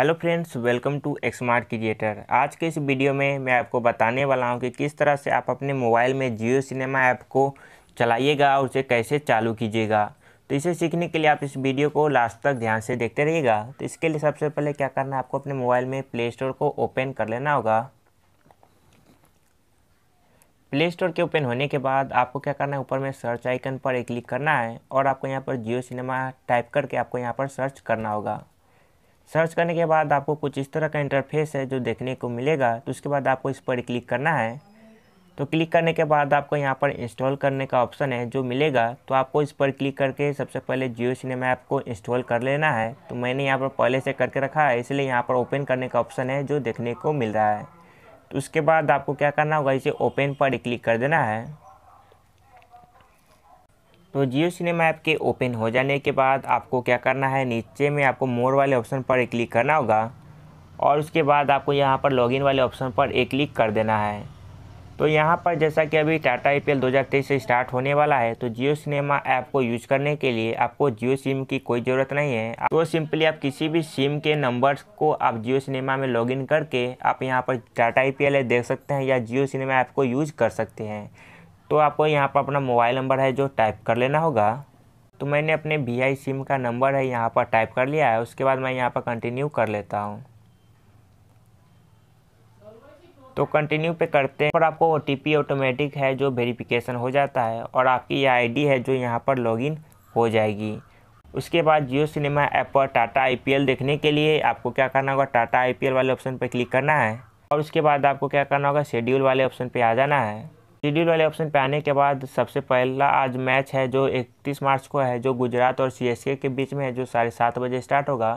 hello friends welcome to Xmart creator आज के इस वीडियो में मैं आपको बताने वाला हूं कि किस तरह से आप अपने मोबाइल में जियो सिनेमा ऐप को चलाइएगा और उसे कैसे चालू कीजिएगा तो इसे सीखने के लिए आप इस वीडियो को लास्ट तक ध्यान से देखते रहिएगा तो इसके लिए सबसे पहले क्या करना है आपको अपने मोबाइल में प्ले स्टोर को ओपन कर लेना होगा प्ले स्टोर के ओपन होने के बाद आपको क्या करना है ऊपर में सर्च आइकन पर एक क्लिक करना है और आपको यहाँ पर जियो सिनेमा टाइप करके आपको यहाँ पर सर्च करना होगा सर्च करने के बाद आपको कुछ इस तरह का इंटरफेस है जो देखने को मिलेगा तो उसके बाद आपको इस पर क्लिक करना है तो क्लिक करने के बाद आपको यहाँ पर इंस्टॉल करने का ऑप्शन है जो मिलेगा तो आपको इस पर क्लिक करके सबसे पहले जियो सिनेमा ऐप को इंस्टॉल कर लेना है तो मैंने यहाँ पर पहले से करके रखा है इसलिए यहाँ पर ओपन करने का ऑप्शन है जो देखने को मिल रहा है तो उसके बाद आपको क्या करना होगा इसे ओपन पर क्लिक कर देना है तो जियो सिनेमा ऐप के ओपन हो जाने के बाद आपको क्या करना है नीचे में आपको मोर वाले ऑप्शन पर एक क्लिक करना होगा और उसके बाद आपको यहाँ पर लॉगिन वाले ऑप्शन पर एक क्लिक कर देना है तो यहाँ पर जैसा कि अभी टाटा आई पी से स्टार्ट होने वाला है तो जियो सिनेमा ऐप को यूज करने के लिए आपको जियो सिम की कोई ज़रूरत नहीं है तो सिंपली आप किसी भी सिम के नंबर्स को आप जियो सिनेमा में लॉगिन करके आप यहाँ पर टाटा आई देख सकते हैं या जियो सिनेमा ऐप को यूज कर सकते हैं तो आपको यहाँ पर अपना मोबाइल नंबर है जो टाइप कर लेना होगा तो मैंने अपने वी सिम का नंबर है यहाँ पर टाइप कर लिया है उसके बाद मैं यहाँ पर कंटिन्यू कर लेता हूँ तो कंटिन्यू पे करते हैं और आपको ओ ऑटोमेटिक है जो वेरिफिकेशन हो जाता है और आपकी ये आई है जो यहाँ पर लॉगिन हो जाएगी उसके बाद जियो सिनेमा ऐप पर टाटा आईपीएल देखने के लिए आपको क्या करना होगा टाटा आईपीएल वाले ऑप्शन पर क्लिक करना है और उसके बाद आपको क्या करना होगा शेड्यूल वाले ऑप्शन पर आ जाना है शेड्यूल वाले ऑप्शन पे आने के बाद सबसे पहला आज मैच है जो 31 मार्च को है जो गुजरात और सीएसके के बीच में है जो साढ़े सात बजे स्टार्ट होगा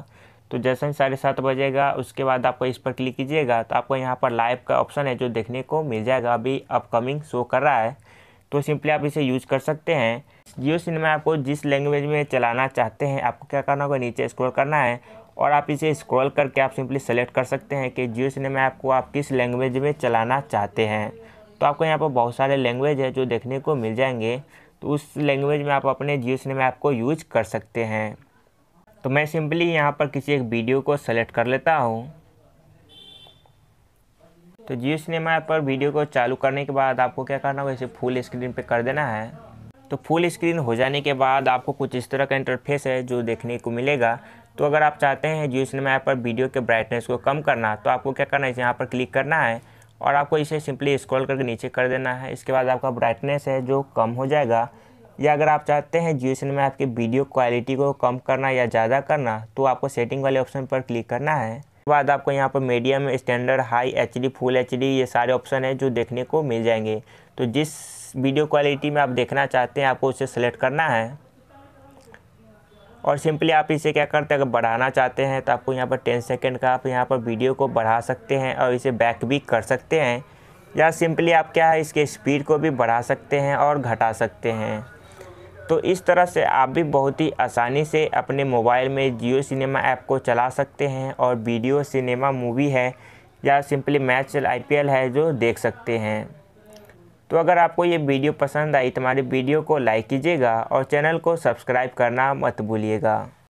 तो जैसे ही साढ़े सात बजेगा उसके बाद आपको इस पर क्लिक कीजिएगा तो आपको यहाँ पर लाइव का ऑप्शन है जो देखने को मिल जाएगा अभी अपकमिंग शो कर रहा है तो सिंपली आप इसे यूज कर सकते हैं जियो सिनेमा आपको जिस लैंग्वेज में चलाना चाहते हैं आपको क्या करना होगा नीचे स्क्रॉल करना है और आप इसे स्क्रॉल करके आप सिंपली सेलेक्ट कर सकते हैं कि जियो सिनेमा ऐप को आप किस लैंग्वेज में चलाना चाहते हैं तो आपको यहाँ पर बहुत सारे लैंग्वेज है जो देखने को मिल जाएंगे तो उस लैंग्वेज में आप अपने जियो सिनेमा ऐप को यूज कर सकते हैं तो मैं सिंपली यहाँ पर किसी एक वीडियो को सेलेक्ट कर लेता हूँ तो जियो सिनेमा ऐप पर वीडियो को चालू करने के बाद आपको क्या करना होगा इसे फुल स्क्रीन पे कर देना है तो फुल स्क्रीन हो जाने के बाद आपको कुछ इस तरह का इंटरफेस है जो देखने को मिलेगा तो अगर आप चाहते हैं जियो सिनेमा ऐप पर वीडियो के ब्राइटनेस को कम करना तो आपको क्या करना है यहाँ पर क्लिक करना है और आपको इसे सिंपली स्क्रॉल करके नीचे कर देना है इसके बाद आपका ब्राइटनेस है जो कम हो जाएगा या अगर आप चाहते हैं जियो सिनेमा आपकी वीडियो क्वालिटी को कम करना या ज़्यादा करना तो आपको सेटिंग वाले ऑप्शन पर क्लिक करना है उसके बाद आपको यहाँ पर medium standard high H full H ये सारे ऑप्शन हैं जो देखने को मिल जाएंगे तो जिस वीडियो क्वालिटी में आप देखना चाहते हैं आपको उसे सेलेक्ट करना है और सिंपली आप इसे क्या करते हैं अगर बढ़ाना चाहते हैं तो आपको यहाँ पर टेन सेकेंड का आप यहाँ पर वीडियो को बढ़ा सकते हैं और इसे बैक भी कर सकते हैं या सिंपली आप क्या है इसके स्पीड को भी बढ़ा सकते हैं और घटा सकते हैं तो इस तरह से आप भी बहुत ही आसानी से अपने मोबाइल में जियो सिनेमा ऐप को चला सकते हैं और वीडियो सिनेमा मूवी है या सिंपली मैच आई है जो देख सकते हैं तो अगर आपको ये वीडियो पसंद आई तो हमारे वीडियो को लाइक कीजिएगा और चैनल को सब्सक्राइब करना मत भूलिएगा